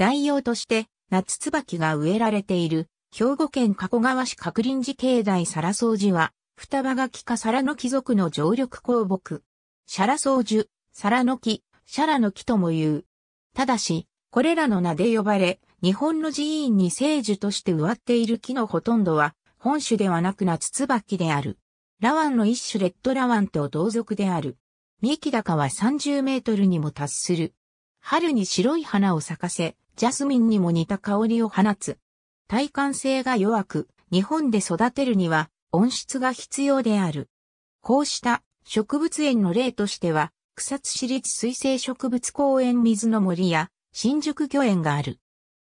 代用として、夏椿が植えられている、兵庫県加古川市角林寺境内ラ掃除は、双葉垣かサラの木族の常緑鉱木。シャラ掃除、ラの木、シャラの木とも言う。ただし、これらの名で呼ばれ、日本の寺院に聖樹として植わっている木のほとんどは、本種ではなく夏椿である。ラワンの一種レッドラワンと同族である。幹高は30メートルにも達する。春に白い花を咲かせ、ジャスミンにも似た香りを放つ。耐寒性が弱く、日本で育てるには温室が必要である。こうした植物園の例としては、草津市立水生植物公園水の森や新宿御苑がある。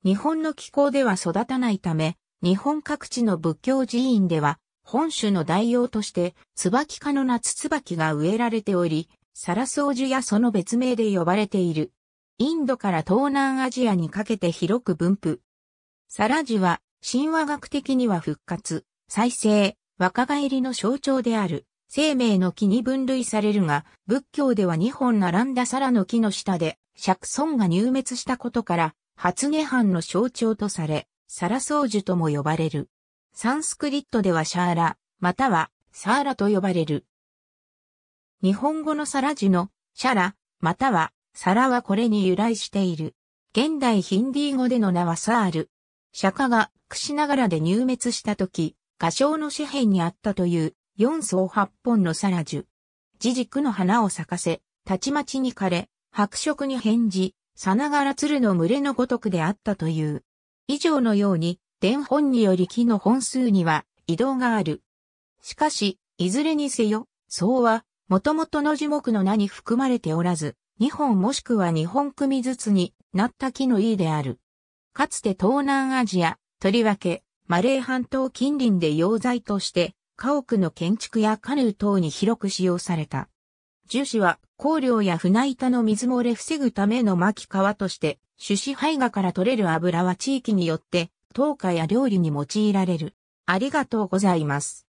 日本の気候では育たないため、日本各地の仏教寺院では、本種の代用として、椿科の夏椿が植えられており、サラソウ樹やその別名で呼ばれている。インドから東南アジアにかけて広く分布。サラジュは神話学的には復活、再生、若返りの象徴である生命の木に分類されるが、仏教では2本並んだサラの木の下で釈尊が入滅したことから、発下藩の象徴とされ、サラソ樹ジュとも呼ばれる。サンスクリットではシャーラ、またはサーラと呼ばれる。日本語のサラジュのシャラ、または皿はこれに由来している。現代ヒンディー語での名はサール。釈迦がくしながらで入滅した時、画商の紙幣にあったという四層八本のサラジュ。ジジクの花を咲かせ、たちまちに枯れ、白色に返事、さながら鶴の群れのごとくであったという。以上のように、伝本により木の本数には移動がある。しかし、いずれにせよ、層は、もともとの樹木の名に含まれておらず、2本もしくは2本組ずつになった木の意である。かつて東南アジア、とりわけ、マレー半島近隣で溶剤として、家屋の建築やカヌー等に広く使用された。樹脂は、香料や船板の水漏れ防ぐための巻き皮として、種子胚芽から取れる油は地域によって、糖化や料理に用いられる。ありがとうございます。